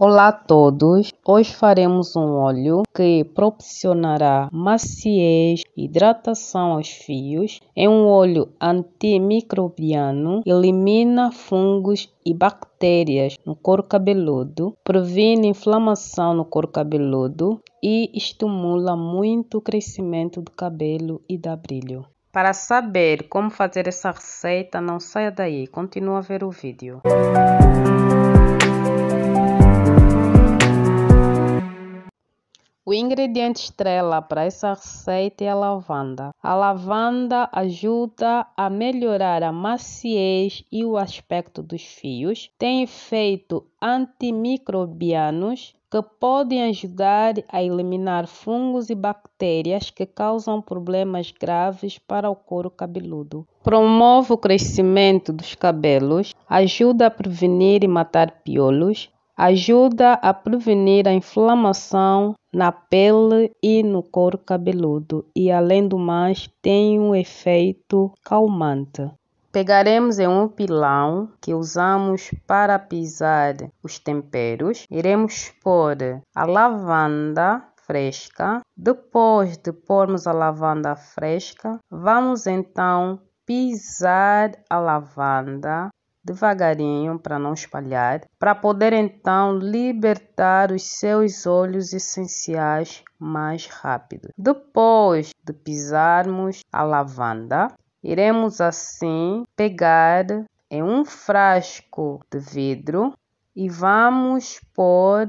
Olá a todos! Hoje faremos um óleo que proporcionará maciez e hidratação aos fios. É um óleo antimicrobiano, elimina fungos e bactérias no couro cabeludo, previne inflamação no couro cabeludo e estimula muito o crescimento do cabelo e da brilho. Para saber como fazer essa receita, não saia daí, continue a ver o vídeo. Música ingrediente estrela para essa receita é a lavanda. A lavanda ajuda a melhorar a maciez e o aspecto dos fios, tem efeito antimicrobianos que podem ajudar a eliminar fungos e bactérias que causam problemas graves para o couro cabeludo. Promove o crescimento dos cabelos, ajuda a prevenir e matar piolhos, ajuda a prevenir a inflamação na pele e no couro cabeludo e, além do mais, tem um efeito calmante. Pegaremos em um pilão que usamos para pisar os temperos. Iremos pôr a lavanda fresca. Depois de pormos a lavanda fresca, vamos então pisar a lavanda devagarinho para não espalhar, para poder então libertar os seus olhos essenciais mais rápido. Depois de pisarmos a lavanda, iremos assim pegar em um frasco de vidro e vamos pôr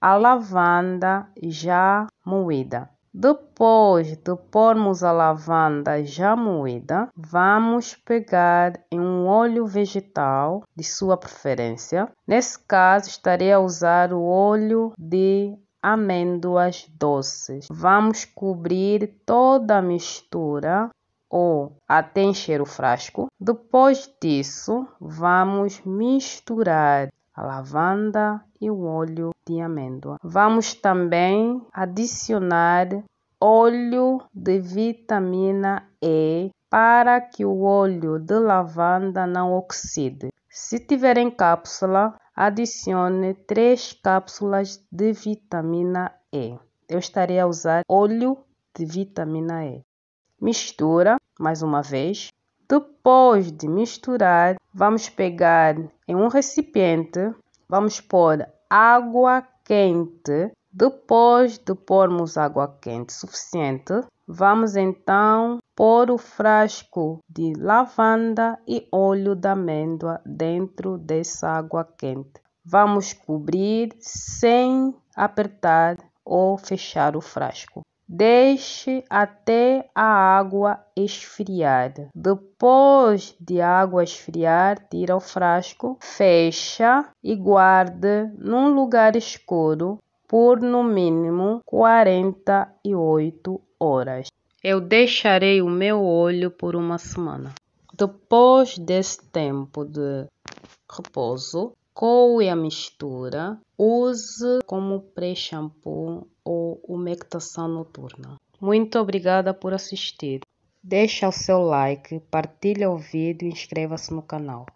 a lavanda já moída. Depois de pormos a lavanda já moída, vamos pegar um óleo vegetal de sua preferência. Nesse caso, estarei a usar o óleo de amêndoas doces. Vamos cobrir toda a mistura ou até encher o frasco. Depois disso, vamos misturar a lavanda e o óleo de amêndoa. Vamos também adicionar óleo de vitamina E para que o óleo de lavanda não oxide. Se tiver em cápsula, adicione 3 cápsulas de vitamina E. Eu estarei a usar óleo de vitamina E. Mistura mais uma vez. Depois de misturar, vamos pegar em um recipiente, vamos pôr água quente depois de pormos água quente suficiente, vamos então pôr o frasco de lavanda e óleo de amêndoa dentro dessa água quente. Vamos cobrir sem apertar ou fechar o frasco. Deixe até a água esfriar. Depois de a água esfriar, tira o frasco, fecha e guarde num lugar escuro por no mínimo 48 horas. Eu deixarei o meu olho por uma semana. Depois desse tempo de repouso, coe a mistura, use como pré-shampoo ou umectação noturna. Muito obrigada por assistir. Deixe o seu like, partilhe o vídeo e inscreva-se no canal.